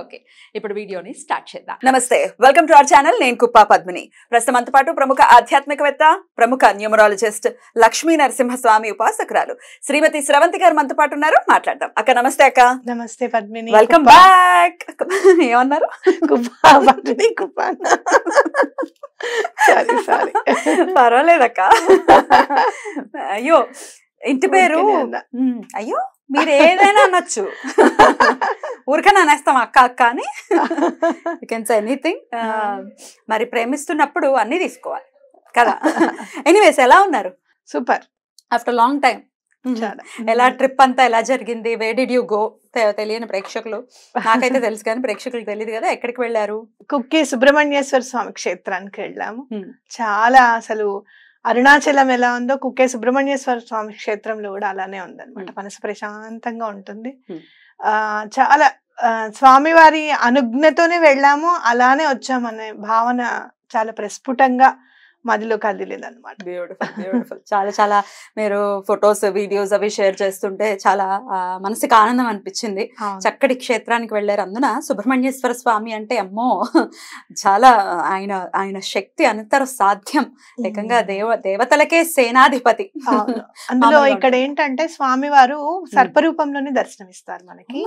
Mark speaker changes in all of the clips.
Speaker 1: Okay ఇప్పుడు వీడియోని start చేద్దాం నమస్తే వెల్కమ్ టు అవర్ ఛానల్ నేను కుప్పా పద్మిని ప్రస్తుతం పాటు ప్రముఖ ఆధ్యాత్మికవేత్త ప్రముఖ న్యూమరాలజిస్ట్ లక్ష్మీ నరసింహస్వామి ఉపాసకురాలు శ్రీమతి స్రవంతి గారు మనతో పాటు ఉన్నారు మాట్లాడదాం అక్క నమస్తే అక్క
Speaker 2: నమస్తే పద్మిని వెల్కమ్ బ్యాక్ ఏమన్నారు కుప్పా పద్మిని కుప్పా పర్వాలేదక్క
Speaker 1: అయ్యో ఇంటి పేరు అయ్యో మీరు ఏదైనా అనొచ్చు ఊరికే అనేస్తాం అక్క అక్క అని యూ కెన్ సే ఎనీథింగ్ మరి ప్రేమిస్తున్నప్పుడు అన్నీ తీసుకోవాలి కదా ఎనీవేస్ ఎలా ఉన్నారు సూపర్ ఆఫ్టర్ లాంగ్ టైం ఎలా ట్రిప్ అంతా ఎలా జరిగింది వే డిడ్ యూ గో
Speaker 2: తెలియని ప్రేక్షకులు నాకైతే తెలుసు కానీ ప్రేక్షకులకు తెలియదు కదా ఎక్కడికి వెళ్ళారు కుక్కి సుబ్రహ్మణ్యేశ్వర స్వామి క్షేత్రానికి వెళ్ళాము hmm. చాలా అసలు అరుణాచలం ఎలా ఉందో కుకే సుబ్రహ్మణ్యేశ్వర స్వామి క్షేత్రంలో కూడా అలానే ఉందన్నమాట hmm. మనసు ప్రశాంతంగా ఉంటుంది hmm. ఆ చాలా స్వామివారి అనుజ్ఞతోనే వెళ్ళాము అలానే వచ్చామనే భావన చాలా ప్రస్ఫుటంగా మదిలో కదిలేదు అనమాట బ్యూటిఫుల్ బ్యూటిఫుల్
Speaker 1: చాలా చాలా మీరు ఫొటోస్ వీడియోస్ అవి షేర్ చేస్తుంటే చాలా మనసుకి ఆనందం అనిపించింది చక్కటి క్షేత్రానికి వెళ్లారు అందున సుబ్రహ్మణ్యేశ్వర స్వామి అంటే అమ్మో చాలా ఆయన ఆయన శక్తి అంతర సాధ్యం ఏకంగా దేవ దేవతలకే సేనాధిపతి
Speaker 2: అందులో ఇక్కడ ఏంటంటే స్వామి వారు సర్పరూపంలోనే దర్శనమిస్తారు మనకి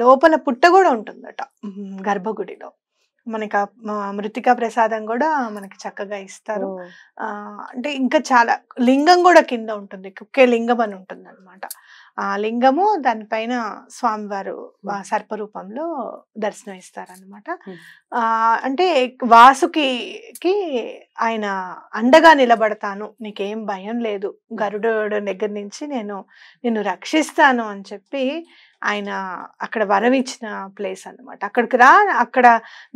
Speaker 2: లోపల పుట్ట కూడా ఉంటుందట గర్భగుడిలో మనకి మృతికా ప్రసాదం కూడా మనకి చక్కగా ఇస్తారు అంటే ఇంకా చాలా లింగం కూడా కింద ఉంటుంది కుక్కే లింగం అని ఉంటుంది అనమాట ఆ లింగము దానిపైన స్వామివారు సర్పరూపంలో దర్శనం ఇస్తారు అనమాట అంటే వాసుకి ఆయన అండగా నిలబడతాను నీకేం భయం లేదు గరుడు దగ్గర నుంచి నేను నిన్ను రక్షిస్తాను అని చెప్పి ఆయన అక్కడ వరం ప్లేస్ అనమాట అక్కడికి రా అక్కడ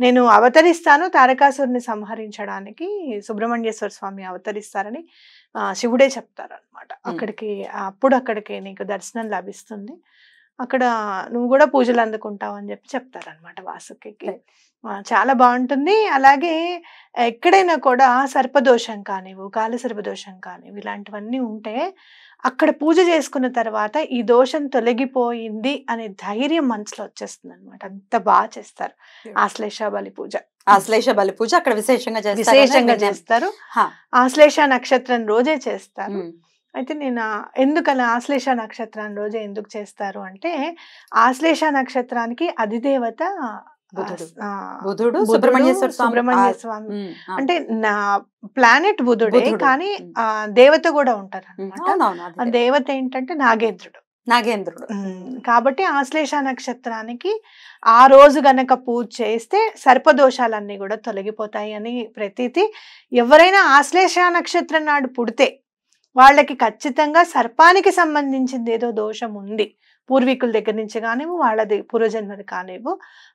Speaker 2: నేను అవతరిస్తాను తారకాసురుని సంహరించడానికి సుబ్రహ్మణ్యేశ్వర స్వామి అవతరిస్తారని శివుడే చెప్తారు అక్కడికి అప్పుడు అక్కడికి నీకు దర్శనం లభిస్తుంది అక్కడ నువ్వు కూడా పూజలు అందుకుంటావు అని చెప్పి అనమాట వాసుకి చాలా బాగుంటుంది అలాగే ఎక్కడైనా కూడా సర్పదోషం కానివ్వు కాల సర్పదోషం కానివ్వు ఇలాంటివన్నీ ఉంటే అక్కడ పూజ చేసుకున్న తర్వాత ఈ దోషం తొలగిపోయింది అనే ధైర్యం మనసులో వచ్చేస్తుంది అనమాట అంత బాగా చేస్తారు ఆశ్లేష బలి పూజ ఆశ్లేష బలి పూజ అక్కడ విశేషంగా విశేషంగా చేస్తారు ఆశ్లేష నక్షత్రం రోజే చేస్తారు అయితే నేను ఎందుకలా ఆశ్లేష నక్షత్రం రోజు ఎందుకు చేస్తారు అంటే ఆశ్లేష నక్షత్రానికి అధిదేవత బుధుడు సుబ్రహ్మణ్యేశ్వర సుబ్రహ్మణ్య స్వామి అంటే నా ప్లానెట్ బుధుడే కానీ దేవత కూడా ఉంటారు అనమాట దేవత ఏంటంటే నాగేంద్రుడు నాగేంద్రుడు కాబట్టి ఆశ్లేష నక్షత్రానికి ఆ రోజు గనక పూజ చేస్తే సర్పదోషాలన్నీ కూడా తొలగిపోతాయి అని ప్రతీతి ఎవరైనా ఆశ్లేష నక్షత్రం నాడు పుడితే వాళ్ళకి ఖచ్చితంగా సర్పానికి సంబంధించింది ఏదో దోషం ఉంది పూర్వీకుల దగ్గర నుంచి కానివ్వు వాళ్ళది పూర్వజన్మది కానివ్వు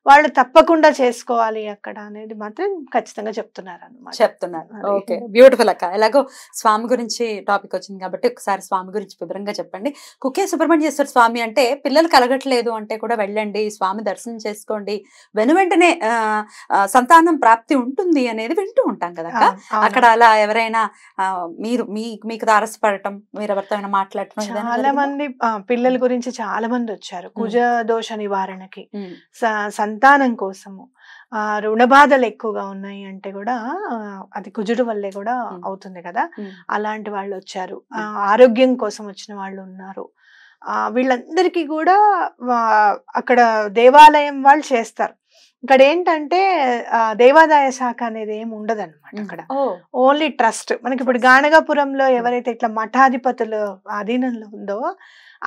Speaker 2: వాళ్ళు తప్పకుండా చేసుకోవాలి అక్కడ అనేది మాత్రం ఖచ్చితంగా చెప్తున్నారు అనమాట చెప్తున్నారు ఓకే బ్యూటిఫుల్ అక్క ఎలాగో
Speaker 1: స్వామి గురించి టాపిక్ వచ్చింది కాబట్టి ఒకసారి స్వామి గురించి వివరంగా చెప్పండి కుకే సుబ్రహ్మణ్యేశ్వర స్వామి అంటే పిల్లలు కలగట్లేదు అంటే కూడా వెళ్ళండి స్వామి దర్శనం చేసుకోండి వెను వెంటనే సంతానం ప్రాప్తి ఉంటుంది అనేది వింటూ ఉంటాం కదా అక్కడ అలా ఎవరైనా మీరు మీ మీకు తారసపడటం మీరు ఎవరితో మాట్లాడటం చాలా
Speaker 2: మంది పిల్లల గురించి చాలా చాలా మంది వచ్చారు కుజ దోష నివారణకి సంతానం కోసము ఆ రుణ బాధలు ఎక్కువగా ఉన్నాయి అంటే కూడా అది కుజుడు వల్లే కూడా అవుతుంది కదా అలాంటి వాళ్ళు వచ్చారు ఆరోగ్యం కోసం వచ్చిన వాళ్ళు ఉన్నారు వీళ్ళందరికీ కూడా అక్కడ దేవాలయం వాళ్ళు చేస్తారు ఇక్కడ ఏంటంటే దేవాదాయ శాఖ అనేది ఏమి ఉండదు అనమాట అక్కడ ఓన్లీ ట్రస్ట్ మనకి ఇప్పుడు గానగాపురంలో ఎవరైతే ఇట్లా మఠాధిపతుల అధీనంలో ఉందో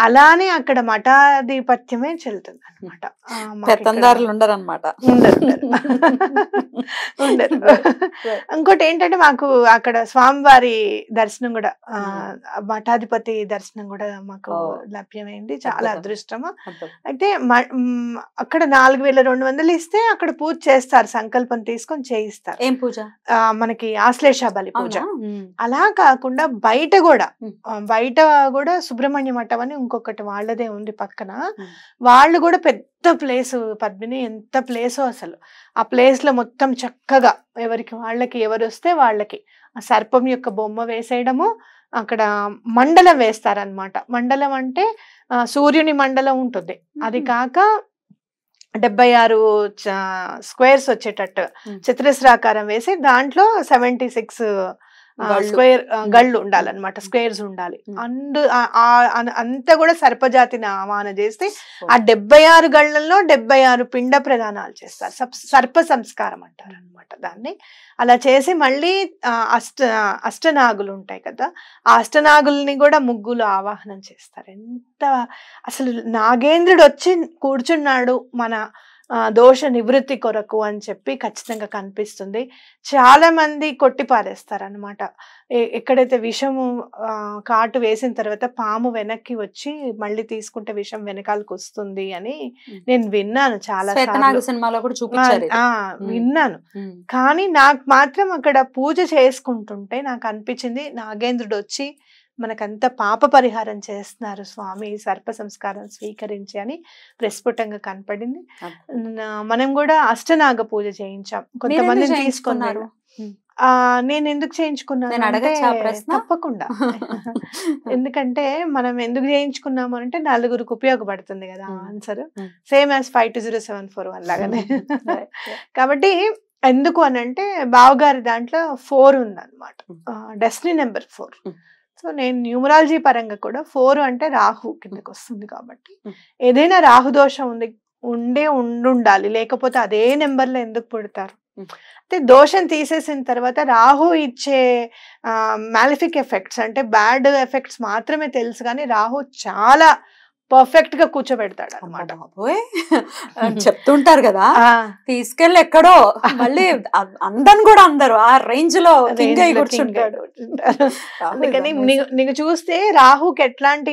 Speaker 2: అలానే అక్కడ మఠాధిపత్యమే చెల్లుతుంది అనమాట పెత్తందారులు ఉండరు అనమాట ఉండరు ఇంకోటి ఏంటంటే మాకు అక్కడ స్వామివారి దర్శనం కూడా hmm. మఠాధిపతి దర్శనం కూడా మాకు oh. లభ్యమైంది చాలా అదృష్టము అయితే అక్కడ నాలుగు వేల రెండు వందలు ఇస్తే అక్కడ పూజ చేస్తారు సంకల్పం తీసుకొని చేయిస్తారు ఏం పూజ మనకి ఆశ్లేష బలి పూజ అలా hmm. కాకుండా బయట కూడా hmm. బయట కూడా సుబ్రహ్మణ్య మఠం అని ఇంకొకటి వాళ్ళదే ఉంది పక్కన వాళ్ళు కూడా పెద్ద ప్లేస్ పద్మిని ఎంత ప్లేసో అసలు ఆ ప్లేస్లో మొత్తం చక్కగా ఎవరికి వాళ్ళకి ఎవరు వస్తే వాళ్ళకి ఆ సర్పం యొక్క బొమ్మ వేసేయడము అక్కడ మండలం వేస్తారనమాట మండలం అంటే సూర్యుని మండలం ఉంటుంది అది కాక డెబ్బై ఆరు స్క్వేర్స్ వచ్చేటట్టు చిత్రస్రాకారం వేసి దాంట్లో సెవెంటీ సిక్స్ స్క్వేర్ గళ్ళు ఉండాలన్నమాట స్క్వేర్స్ ఉండాలి అండ్ అంతా కూడా సర్పజాతిని ఆవాహన చేస్తే ఆ డెబ్బై ఆరు గళ్ళల్లో డెబ్బై ఆరు పిండ ప్రదానాలు చేస్తారు సర్ప సంస్కారం అంటారు అనమాట దాన్ని అలా చేసి మళ్ళీ అష్ట అష్టనాగులు ఉంటాయి కదా ఆ అష్టనాగుల్ని కూడా ముగ్గులు ఆవాహనం చేస్తారు ఎంత అసలు నాగేంద్రుడు వచ్చి కూర్చున్నాడు మన దోష నివృత్తి కొరకు అని చెప్పి ఖచ్చితంగా కనిపిస్తుంది చాలా మంది కొట్టి పారేస్తారనమాట ఎక్కడైతే విషము కాటు వేసిన తర్వాత పాము వెనక్కి వచ్చి మళ్ళీ తీసుకుంటే విషం వెనకాలకు వస్తుంది అని నేను విన్నాను చాలా సినిమాలో కూడా విన్నాను కానీ నాకు మాత్రం అక్కడ పూజ చేసుకుంటుంటే నాకు అనిపించింది నాగేంద్రుడు వచ్చి మనకంత పాప పరిహారం చేస్తున్నారు స్వామి సర్ప సంస్కారం స్వీకరించి అని ప్రస్ఫుటంగా కనపడింది మనం కూడా అష్టనాగ పూజ చేయించాం కొంతమంది తీసుకున్నారు నేను ఎందుకు చేయించుకున్నాను తప్పకుండా ఎందుకంటే మనం ఎందుకు చేయించుకున్నాము అంటే నలుగురికి ఉపయోగపడుతుంది కదా answer same as five two zero seven four one లాగానే కాబట్టి ఎందుకు అని అంటే బావగారి దాంట్లో ఫోర్ ఉందన్నమాట డెస్టినీ నెంబర్ ఫోర్ సో నేను న్యూమరాలజీ పరంగా కూడా ఫోర్ అంటే రాహు కిందకు వస్తుంది కాబట్టి ఏదైనా రాహు దోషం ఉంది ఉండే ఉండుండాలి లేకపోతే అదే నెంబర్లో ఎందుకు పుడతారు అయితే దోషం తీసేసిన తర్వాత రాహు ఇచ్చే మాలిఫిక్ ఎఫెక్ట్స్ అంటే బ్యాడ్ ఎఫెక్ట్స్ మాత్రమే తెలుసు కానీ రాహు చాలా పర్ఫెక్ట్ గా కూర్చోబెడతాడు అనమాట చెప్తుంటారు
Speaker 1: కదా తీసుకెళ్ళి ఎక్కడో మళ్ళీ
Speaker 2: అందరు కూడా అందరు ఆ రేంజ్ లో అందుకని నీకు చూస్తే రాహుకి ఎట్లాంటి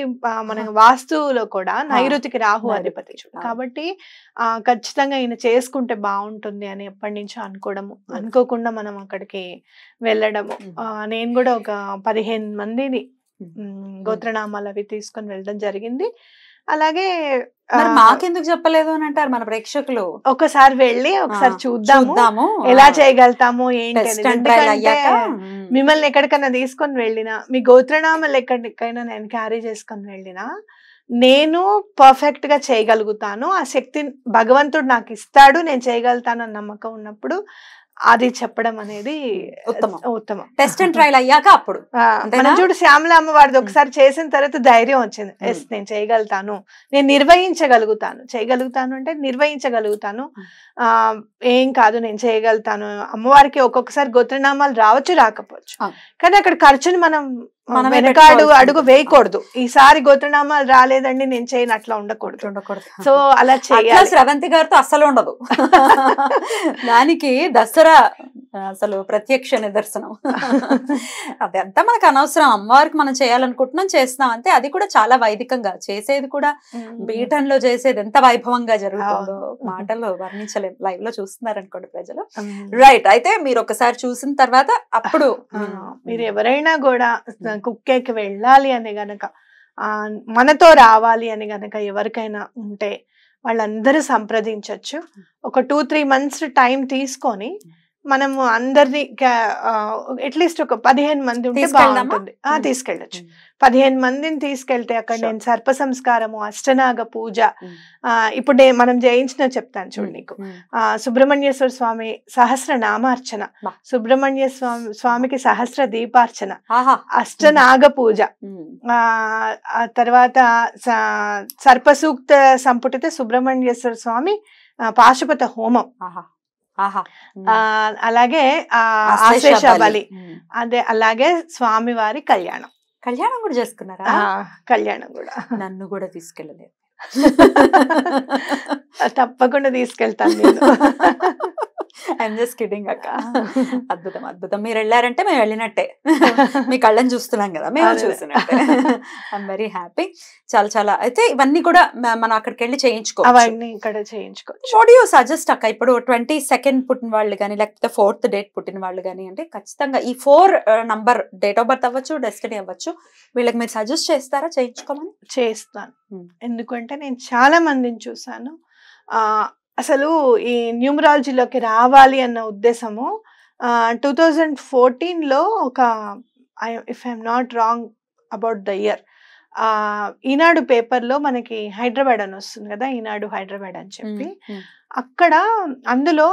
Speaker 2: మన వాస్తువులో కూడా నైరుతికి రాహు అధిపతి కాబట్టి ఆ ఖచ్చితంగా ఈయన చేసుకుంటే బాగుంటుంది అని ఎప్పటి నుంచో అనుకోవడము అనుకోకుండా మనం అక్కడికి వెళ్ళడము mm. నేను కూడా ఒక పదిహేను మందిని mm. గోత్రనామాలు అవి తీసుకొని వెళ్ళడం జరిగింది అలాగే మాకెందుకు చెప్పలేదు అని అంటారు మన ప్రేక్షకులు ఒకసారి వెళ్ళి ఒకసారి చూద్దాము ఎలా చేయగలుగుతాము ఏంటంటే మిమ్మల్ని ఎక్కడికైనా తీసుకొని వెళ్ళినా మీ గోత్రనామలు ఎక్కడికైనా నేను క్యారీ చేసుకొని వెళ్ళినా నేను పర్ఫెక్ట్ గా చేయగలుగుతాను ఆ శక్తి భగవంతుడు నాకు ఇస్తాడు నేను చేయగలుగుతాను అన్న నమ్మకం ఉన్నప్పుడు అది చెప్పడం అనేది ఉత్తమం ఉత్తమం టెస్ట్ అండ్ ట్రయల్ అయ్యాక అప్పుడు చూడు శ్యామల అమ్మవారిది ఒకసారి చేసిన తర్వాత ధైర్యం వచ్చింది ఎస్ నేను చేయగలుగుతాను నేను నిర్వహించగలుగుతాను చేయగలుగుతాను అంటే నిర్వహించగలుగుతాను ఆ ఏం కాదు నేను చేయగలుగుతాను అమ్మవారికి ఒక్కొక్కసారి గోత్రనామాలు రావచ్చు రాకపోవచ్చు కానీ అక్కడ ఖర్చుని మనం మనం వెనకాడు అడుగు వేయకూడదు ఈసారి గోత్రనామాలు రాలేదండి నేను చేయను అట్లా ఉండకూడదు ఉండకూడదు సో అలా చేయాలి
Speaker 1: స్రవంతి గారితో అస్సలు ఉండదు దానికి దసరా అసలు ప్రత్యక్ష నిదర్శనం అదంతా మనకు అనవసరం అమ్మవారికి మనం చేయాలనుకుంటున్నాం చేస్తున్నాం అంతే అది కూడా చాలా వైదికంగా చేసేది కూడా లో చేసేది ఎంత వైభవంగా జరుగుతుందో మాటల్లో వర్ణించలేం లైవ్ లో చూస్తున్నారు అనుకోండి
Speaker 2: ప్రజలు రైట్ అయితే మీరు ఒకసారి చూసిన తర్వాత అప్పుడు మీరు ఎవరైనా కూడా కుక్కేకి వెళ్ళాలి అని గనక మనతో రావాలి అని గనక ఎవరికైనా ఉంటే వాళ్ళందరూ సంప్రదించవచ్చు ఒక టూ త్రీ మంత్స్ టైం తీసుకొని మనము అందరిని అట్లీస్ట్ ఒక పదిహేను మంది ఉంటే బాగుంటుంది తీసుకెళ్ళచ్చు పదిహేను మందిని తీసుకెళ్తే అక్కడ నేను సర్ప సంస్కారము అష్టనాగ పూజ ఇప్పుడు మనం జయించిన చెప్తాను చూడు నీకు ఆ సుబ్రహ్మణ్యేశ్వర స్వామి సహస్ర నామార్చన సుబ్రహ్మణ్య స్వామి స్వామికి సహస్ర దీపార్చన అష్టనాగ పూజ ఆ తర్వాత సర్పసూక్త సంపుటితే సుబ్రహ్మణ్యేశ్వర స్వామి పాశుపత హోమం అలాగే ఆశేష బలి అదే అలాగే స్వామివారి కళ్యాణం కళ్యాణం కూడా చేసుకున్నారా కళ్యాణం కూడా నన్ను కూడా తీసుకెళ్ళలేదు తప్పకుండా తీసుకెళ్తాను నేను
Speaker 1: ఐఎమ్ జస్ట్ కిడింగ్ అక్క అద్భుతం అద్భుతం మీరు వెళ్ళారంటే మేము వెళ్ళినట్టే మీ కళ్ళని చూస్తున్నాం కదా మేము చూసినట్టే ఐఎమ్ వెరీ హ్యాపీ చాలా చాలా అయితే ఇవన్నీ కూడా మనం అక్కడికి వెళ్ళి చేయించుకో అవన్నీ
Speaker 2: ఇక్కడ చేయించుకో
Speaker 1: వాట్ సజెస్ట్ అక్క ఇప్పుడు ట్వంటీ సెకండ్ పుట్టిన వాళ్ళు కానీ లేకపోతే ఫోర్త్ డేట్ పుట్టిన వాళ్ళు కానీ అంటే ఖచ్చితంగా ఈ four number date of birth
Speaker 2: అవ్వచ్చు డెస్టినీ అవ్వచ్చు వీళ్ళకి మీరు సజెస్ట్ చేస్తారా చేయించుకోమని చేస్తాను hmm. ఎందుకంటే నేను చాలా మందిని చూసాను అసలు ఈ న్యూమరాలజీలోకి రావాలి అన్న ఉద్దేశము టూ థౌజండ్ ఫోర్టీన్లో ఒక I if I'm not wrong about the year Eenadu పేపర్లో మనకి హైదరాబాద్ అని వస్తుంది కదా ఈనాడు హైదరాబాద్ అని చెప్పి అక్కడ అందులో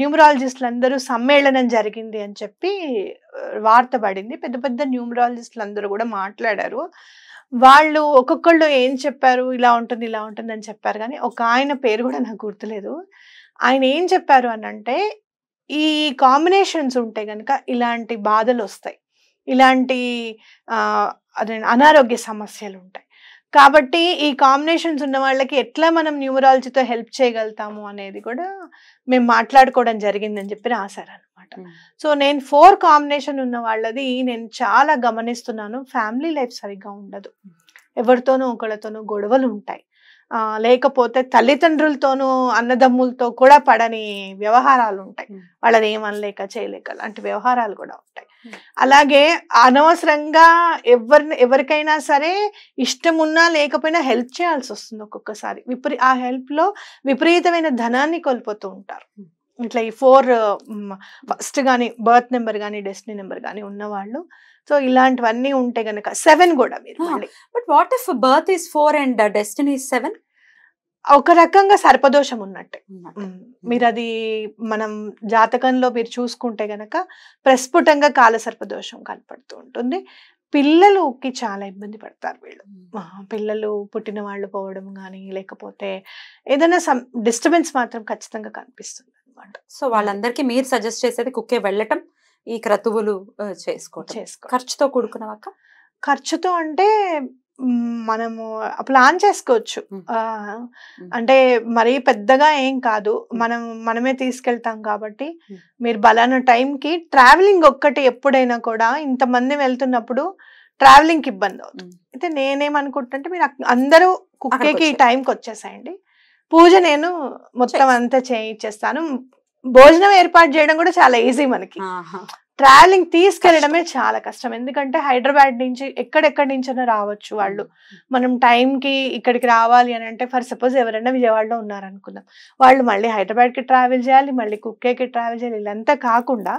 Speaker 2: న్యూమరాలజిస్టులు అందరూ సమ్మేళనం జరిగింది అని చెప్పి వార్త పడింది పెద్ద పెద్ద న్యూమరాలజిస్టులు అందరూ కూడా మాట్లాడారు వాళ్ళు ఒక్కొక్కళ్ళు ఏం చెప్పారు ఇలా ఉంటుంది ఇలా ఉంటుంది అని చెప్పారు కానీ ఒక ఆయన పేరు కూడా నాకు గుర్తులేదు ఆయన ఏం చెప్పారు అని అంటే ఈ కాంబినేషన్స్ ఉంటే కనుక ఇలాంటి బాధలు వస్తాయి ఇలాంటి అదే అనారోగ్య సమస్యలు ఉంటాయి కాబట్టి ఈ కాంబినేషన్స్ ఉన్న వాళ్ళకి ఎట్లా మనం న్యూమరాలజీతో హెల్ప్ చేయగలుగుతాము అనేది కూడా మేము మాట్లాడుకోవడం జరిగిందని చెప్పి రాశారనమాట hmm. సో నేను ఫోర్ కాంబినేషన్ ఉన్న వాళ్ళది నేను చాలా గమనిస్తున్నాను ఫ్యామిలీ లైఫ్ సరిగ్గా ఉండదు ఎవరితోనూ ఒకళ్ళతోనూ గొడవలు ఉంటాయి లేకపోతే తల్లిదండ్రులతోనూ అన్నదమ్ములతో కూడా పడని వ్యవహారాలు ఉంటాయి hmm. వాళ్ళని ఏమనలేక చేయలేక లాంటి వ్యవహారాలు కూడా ఉంటాయి అలాగే అనవసరంగా ఎవరిని ఎవరికైనా సరే ఇష్టం ఉన్నా లేకపోయినా హెల్ప్ చేయాల్సి వస్తుంది ఒక్కొక్కసారి విపరీ ఆ హెల్ప్లో విపరీతమైన ధనాన్ని కోల్పోతూ ఉంటారు ఇట్లా ఈ ఫోర్ ఫస్ట్ కానీ బర్త్ నెంబర్ కానీ డెస్టినీ నెంబర్ కానీ ఉన్నవాళ్ళు సో ఇలాంటివన్నీ ఉంటే గనక సెవెన్ కూడా మీరు but what if birth is four and destiny seven ఒక రకంగా సర్పదోషం ఉన్నట్టే మీరు అది మనం జాతకంలో మీరు చూసుకుంటే గనక ప్రస్ఫుటంగా కాల సర్పదోషం కనపడుతూ ఉంటుంది పిల్లలుకి చాలా ఇబ్బంది పడతారు వీళ్ళు పిల్లలు పుట్టిన వాళ్ళు పోవడం కానీ లేకపోతే ఏదైనా సమ్ డిస్టర్బెన్స్ మాత్రం ఖచ్చితంగా కనిపిస్తుంది అనమాట సో
Speaker 1: వాళ్ళందరికీ మీరు సజెస్ట్ చేసేది కుక్కే వెళ్ళటం ఈ క్రతువులు చేసుకో చేసుకో ఖర్చుతో
Speaker 2: కూడుకున్నవాక ఖర్చుతో అంటే మనము ప్లాన్ చేసుకోవచ్చు అంటే మరీ పెద్దగా ఏం కాదు మనం మనమే తీసుకెళ్తాం కాబట్టి మీరు బలాన టైంకి ట్రావెలింగ్ ఒక్కటి ఎప్పుడైనా కూడా ఇంతమంది వెళ్తున్నప్పుడు ట్రావెలింగ్కి ఇబ్బంది అవుతుంది అయితే నేనేమనుకుంటుంటే మీరు అందరూ కుక్కేకి ఈ టైంకి వచ్చేసాయండి పూజ నేను మొత్తం అంతా చేయించేస్తాను భోజనం ఏర్పాటు చేయడం కూడా చాలా ఈజీ మనకి ట్రావెలింగ్ తీసుకెళ్లడమే చాలా కష్టం ఎందుకంటే హైదరాబాద్ నుంచి ఎక్కడెక్కడి నుంచి రావచ్చు వాళ్ళు మనం టైంకి ఇక్కడికి రావాలి అని అంటే ఫర్ సపోజ్ ఎవరైనా విజయవాడలో ఉన్నారనుకుందాం వాళ్ళు మళ్ళీ హైదరాబాద్కి ట్రావెల్ చేయాలి మళ్ళీ కుక్కేకి ట్రావెల్ చేయాలి ఇలా కాకుండా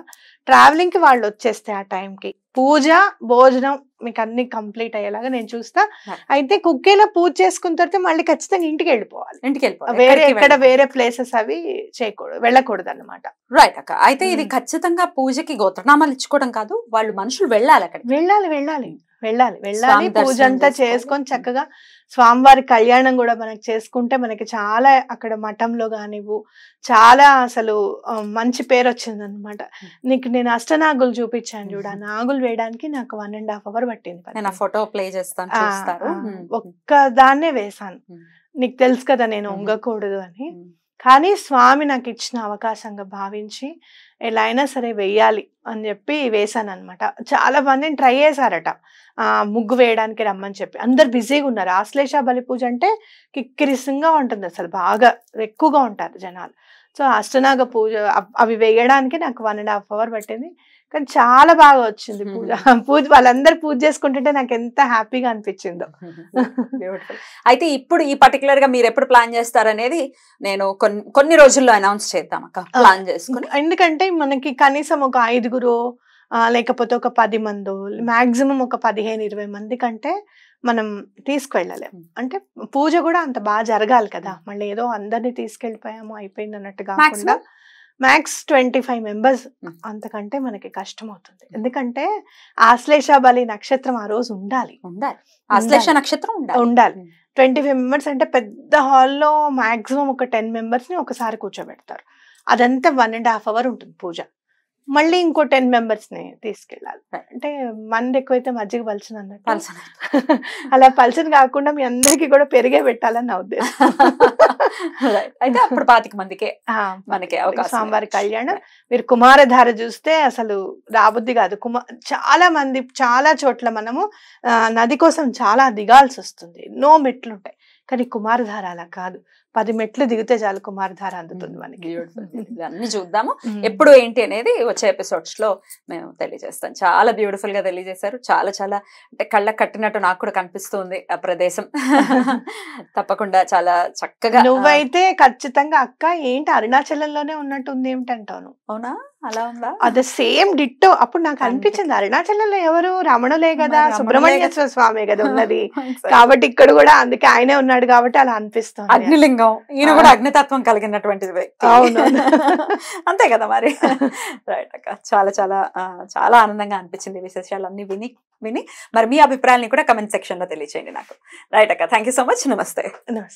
Speaker 2: ట్రావెలింగ్కి వాళ్ళు వచ్చేస్తే ఆ టైంకి పూజ భోజనం మీకు అన్ని కంప్లీట్ అయ్యేలాగా నేను చూస్తా అయితే కుక్కేలా పూజ చేసుకున్న తర్వాత మళ్ళీ ఖచ్చితంగా ఇంటికి వెళ్ళిపోవాలి ఇంటికి వెళ్ళిపోవాలి వేరే ఇక్కడ వేరే ప్లేసెస్ అవి చేయకూడదు వెళ్ళకూడదు అనమాట
Speaker 1: రైట్ అక్క అయితే ఇది ఖచ్చితంగా పూజకి గోత్రనామాలు ఇచ్చుకోవడం కాదు వాళ్ళు మనుషులు వెళ్ళాలి అక్కడ వెళ్ళాలి
Speaker 2: వెళ్ళాలి వెళ్ళాలి వెళ్ళాలి పూజ అంతా చేసుకొని చక్కగా స్వామివారి కళ్యాణం కూడా మనకి చేసుకుంటే మనకి చాలా అక్కడ మఠంలో కానివ్వు చాలా అసలు మంచి పేరు వచ్చింది అనమాట నీకు నేను అష్టనాగులు చూపించాను చూడ నాగులు వేయడానికి నాకు వన్ అండ్ హాఫ్ అవర్ పట్టింది ఫోటో
Speaker 1: ప్లే చేస్తాను
Speaker 2: ఒక్క దాన్నే వేశాను నీకు తెలుసు కదా నేను ఉంగకూడదు అని కానీ స్వామి నాకు ఇచ్చిన అవకాశంగా భావించి ఎలా అయినా సరే వేయాలి అని చెప్పి వేశాను అనమాట చాలా మందిని ట్రై చేశారట ముగ్గు వేయడానికి రమ్మని చెప్పి అందరు బిజీగా ఉన్నారు ఆశ్లేష బలి పూజ అంటే కిక్కిరిసంగా ఉంటుంది అసలు బాగా ఎక్కువగా ఉంటారు జనాలు సో అష్టనాగ పూజ అవి వేయడానికి నాకు వన్ అండ్ హాఫ్ అవర్ పట్టింది కానీ చాలా బాగా వచ్చింది పూజ పూజ వాళ్ళందరూ పూజ చేసుకుంటుంటే నాకు ఎంత హ్యాపీగా అనిపించిందో అయితే ఇప్పుడు ఈ
Speaker 1: పర్టికులర్ గా మీరు ఎప్పుడు ప్లాన్ చేస్తారనేది నేను కొన్ని కొన్ని రోజుల్లో అనౌన్స్ చేద్దాం అక్క ప్లాన్
Speaker 2: చేసుకుని ఎందుకంటే మనకి కనీసం ఒక ఐదుగురు లేకపోతే ఒక పది మంది మ్యాక్సిమం ఒక పదిహేను ఇరవై మంది కంటే మనం తీసుకువెళ్ళలేము అంటే పూజ కూడా అంత బాగా జరగాలి కదా మళ్ళీ ఏదో అందరినీ తీసుకెళ్ళిపోయాము అయిపోయింది అన్నట్టుగా మ్యాక్స్ ట్వంటీ ఫైవ్ మెంబర్స్ అంతకంటే మనకి కష్టం అవుతుంది ఎందుకంటే ఆశ్లేష బలి నక్షత్రం ఆ రోజు ఉండాలి ఉండాలి ఆశ్లేష నక్షత్రం ఉండాలి ట్వంటీ ఫైవ్ మెంబర్స్ అంటే పెద్ద హాల్లో మాక్సిమం ఒక టెన్ ని ఒకసారి కూర్చోబెడతారు అదంతా వన్ అండ్ హాఫ్ అవర్ ఉంటుంది పూజ మళ్ళీ ఇంకో టెన్ మెంబర్స్ ని తీసుకెళ్ళాలి అంటే మంది ఎక్కువైతే మజ్జిగ పలచన అన్నట్టు అలా పలచన కాకుండా మీ అందరికీ కూడా పెరిగే పెట్టాలని నా ఉద్దేశం అయితే అప్పుడు పాతిక మందికే మనకి స్వామివారి కళ్యాణం మీరు కుమారధార చూస్తే అసలు రాబుద్ది కాదు కుమార్ చాలా మంది చాలా చోట్ల మనము నది కోసం చాలా దిగాల్సి వస్తుంది ఎన్నో మెట్లు ఉంటాయి కానీ కుమారధార అలా కాదు పది మెట్లు దిగితే చాలు కుమారధార అందుతుంది hmm. మనకి అన్ని చూద్దాము
Speaker 1: hmm. ఎప్పుడు ఏంటి అనేది వచ్చే ఎపిసోడ్స్ లో మేము తెలియజేస్తాం చాలా బ్యూటిఫుల్ గా తెలియజేశారు చాలా చాలా అంటే కళ్ళకు కట్టినట్టు నాకు కూడా కనిపిస్తుంది ఆ ప్రదేశం తప్పకుండా చాలా చక్కగా నువ్వైతే
Speaker 2: ఖచ్చితంగా అక్క ఏంటి అరుణాచలంలోనే ఉన్నట్టుంది ఏమిటంటాను అవునా అలా ఉందా అది సేమ్ డిట్టో అప్పుడు నాకు అనిపించింది అరుణాచలంలో ఎవరు రమణులే కదా సుబ్రహ్మణ్యేశ్వర స్వామి కదా ఉన్నది కాబట్టి ఇక్కడ కూడా అందుకే ఆయనే ఉన్నాడు కాబట్టి అలా అనిపిస్తుంది అగ్నిలింగం మేఘం ఈయన కూడా అగ్నితత్వం కలిగినటువంటి వ్యక్తి అంతే
Speaker 1: కదా మరి రైట్ అక్క చాలా చాలా చాలా ఆనందంగా అనిపించింది విశేషాలు అన్ని విని విని మరి మీ అభిప్రాయాన్ని కూడా కమెంట్ సెక్షన్ లో తెలియచేయండి నాకు రైట్ అక్క థ్యాంక్ సో మచ్ నమస్తే నమస్తే